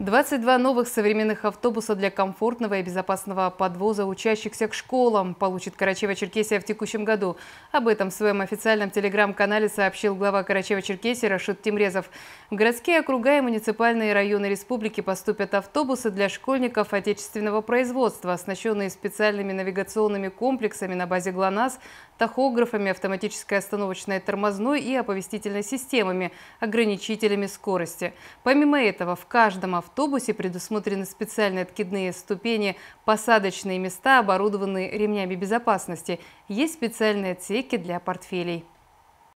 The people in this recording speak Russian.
22 новых современных автобуса для комфортного и безопасного подвоза учащихся к школам получит Карачево-Черкесия в текущем году. Об этом в своем официальном телеграм-канале сообщил глава Карачево-Черкесии Рашид Тимрезов. В городские округа и муниципальные районы республики поступят автобусы для школьников отечественного производства, оснащенные специальными навигационными комплексами на базе ГЛОНАСС, тахографами, автоматической остановочной тормозной и оповестительной системами, ограничителями скорости. Помимо этого, в каждом автобусе автобусе предусмотрены специальные откидные ступени, посадочные места, оборудованы ремнями безопасности. Есть специальные отсеки для портфелей.